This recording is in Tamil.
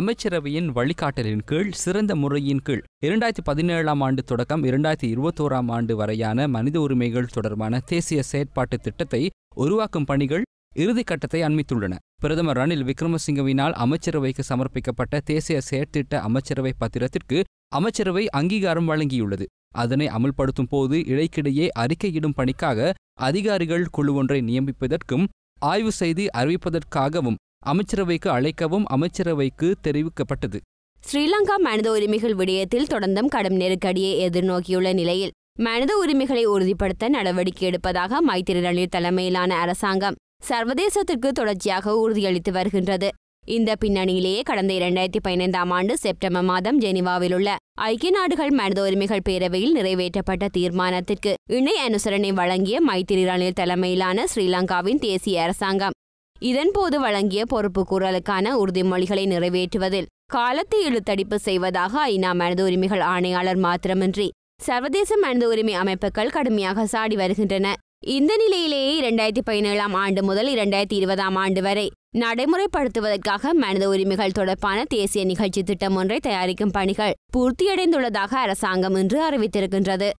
அமைச்சரவையின் வழிகாட்டலின் கீழ் சிறந்த முறையின் கீழ் இரண்டாயிரத்தி பதினேழாம் ஆண்டு தொடக்கம் இரண்டாயிரத்தி இருபத்தோராம் ஆண்டு வரையான மனித உரிமைகள் தொடர்பான தேசிய செயற்பாட்டு திட்டத்தை உருவாக்கும் பணிகள் இறுதிக்கட்டத்தை அண்மித்துள்ளன பிரதமர் ரணில் விக்ரமசிங்கவினால் அமைச்சரவைக்கு சமர்ப்பிக்கப்பட்ட தேசிய செயற்திட்ட அமைச்சரவை பத்திரத்திற்கு அமைச்சரவை அங்கீகாரம் வழங்கியுள்ளது அதனை அமல்படுத்தும் போது இடைக்கிடையே அறிக்கையிடும் பணிக்காக அதிகாரிகள் குழு ஒன்றை நியமிப்பதற்கும் ஆய்வு செய்து அறிவிப்பதற்காகவும் அமைச்சரவைக்கு அழைக்கவும் அமைச்சரவைக்கு தெரிவிக்கப்பட்டது ஸ்ரீலங்கா மனித உரிமைகள் விடயத்தில் தொடர்ந்தும் கடும் நெருக்கடியை எதிர்நோக்கியுள்ள நிலையில் மனித உரிமைகளை உறுதிப்படுத்த நடவடிக்கை எடுப்பதாக மைத்திரி ரணில் தலைமையிலான அரசாங்கம் சர்வதேசத்திற்கு தொடர்ச்சியாக உறுதியளித்து வருகின்றது இந்த பின்னணியிலேயே கடந்த இரண்டாயிரத்தி பதினைந்தாம் ஆண்டு செப்டம்பர் மாதம் ஜெனிவாவில் உள்ள ஐக்கிய நாடுகள் மனித உரிமைகள் பேரவையில் நிறைவேற்றப்பட்ட தீர்மானத்திற்கு இணை அனுசரணை வழங்கிய மைத்திரி ரணில் தலைமையிலான ஸ்ரீலங்காவின் தேசிய அரசாங்கம் இதன்போது வழங்கிய பொறுப்பு உறுதிமொழிகளை நிறைவேற்றுவதில் காலத்தை இழுத்தடிப்பு செய்வதாக ஐநா மனித உரிமைகள் ஆணையாளர் மாத்திரமின்றி சர்வதேச மனித உரிமை அமைப்புகள் கடுமையாக சாடி வருகின்றன இந்த நிலையிலேயே இரண்டாயிரத்தி பதினேழாம் ஆண்டு முதல் இரண்டாயிரத்தி இருபதாம் ஆண்டு வரை நடைமுறைப்படுத்துவதற்காக மனித உரிமைகள் தொடர்பான தேசிய நிகழ்ச்சி திட்டம் ஒன்றை தயாரிக்கும் பணிகள் பூர்த்தியடைந்துள்ளதாக அரசாங்கம் இன்று அறிவித்திருக்கின்றது